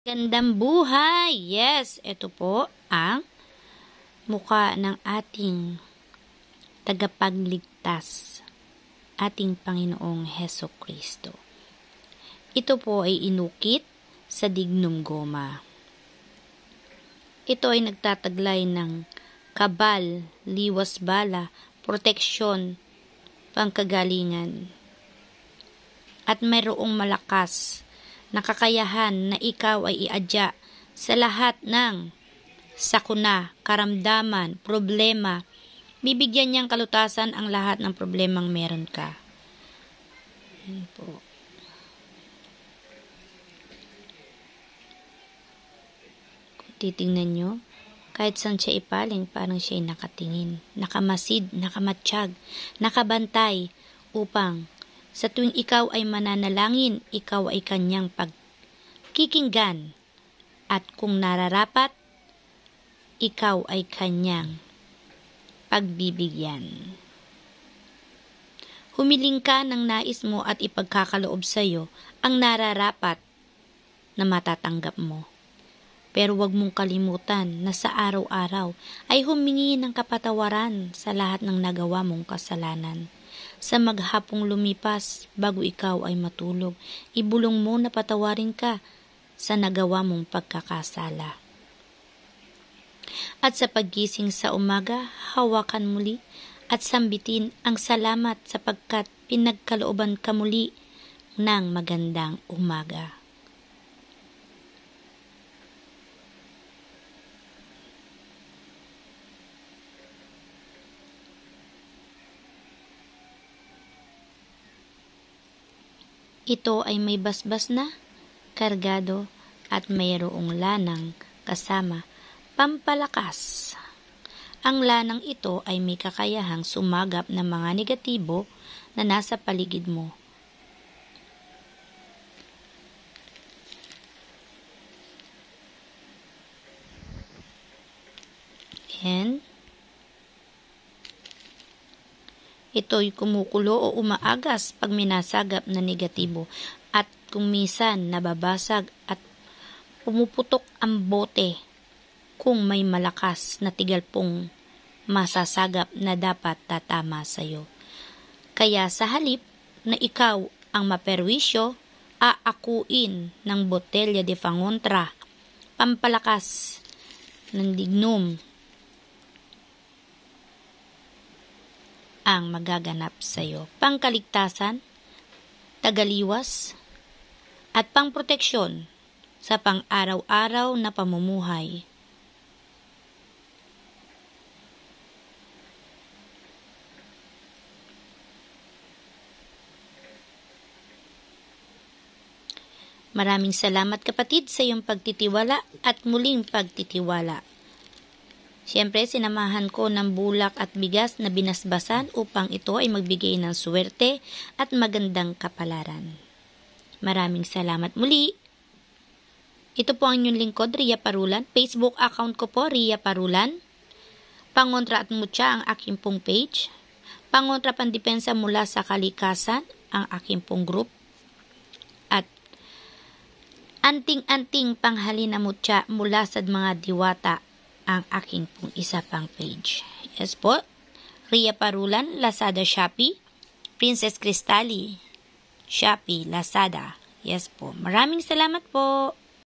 Gandang buhay! Yes, ito po ang mukha ng ating tagapagligtas, ating Panginoong Heso Kristo. Ito po ay inukit sa dignum goma. Ito ay nagtataglay ng kabal, liwas bala, proteksyon, pangkagalingan, at mayroong malakas nakakayahan na ikaw ay iadya sa lahat ng sakuna, karamdaman, problema. Bibigyan niyang kalutasan ang lahat ng problemang meron ka. Yan po. Kung titingnan nyo, kahit saan siya ipaling, parang siya ay nakatingin, nakamasid, nakamatsyag, nakabantay upang sa tuwing ikaw ay mananalangin, ikaw ay kanyang pagkikinggan. At kung nararapat, ikaw ay kanyang pagbibigyan. Humiling ka ng nais mo at ipagkakaloob sa iyo ang nararapat na matatanggap mo. Pero huwag mong kalimutan na sa araw-araw ay humingi ng kapatawaran sa lahat ng nagawa mong kasalanan. Sa maghapong lumipas bago ikaw ay matulog, ibulong mo na patawarin ka sa nagawa mong pagkakasala. At sa paggising sa umaga, hawakan muli at sambitin ang salamat sapagkat pinagkalooban ka muli ng magandang umaga. Ito ay may basbas na, kargado, at mayroong lanang kasama pampalakas. Ang lanang ito ay may kakayahang sumagap ng mga negatibo na nasa paligid mo. And Ito'y kumukulo o umaagas pag minasagap na negatibo at kung minsan nababasag at pumuputok ang bote kung may malakas na tigalpong masasagap na dapat tatama sa iyo. Kaya sa halip na ikaw ang maperwisyo, aakuin ng botelya de pangontra, pampalakas ng dignum ang magaganap sa iyo. Pangkaligtasan, tagaliwas, at pangproteksyon sa pang-araw-araw na pamumuhay. Maraming salamat kapatid sa iyong pagtitiwala at muling pagtitiwala. Siyempre, sinamahan ko ng bulak at bigas na binasbasan upang ito ay magbigay ng swerte at magandang kapalaran. Maraming salamat muli! Ito po ang inyong lingkod, Ria Parulan. Facebook account ko po, Ria Parulan. Pangontra at mutya ang aking pong page. Pangontra pandepensa mula sa kalikasan, ang aking pong group. At anting-anting panghalina mutya mula sa mga diwata, ang aking pong isa pang page. Yes po, Ria Parulan, Lazada Shopee, Princess Cristali, Shopee, Lazada. Yes po, maraming salamat po.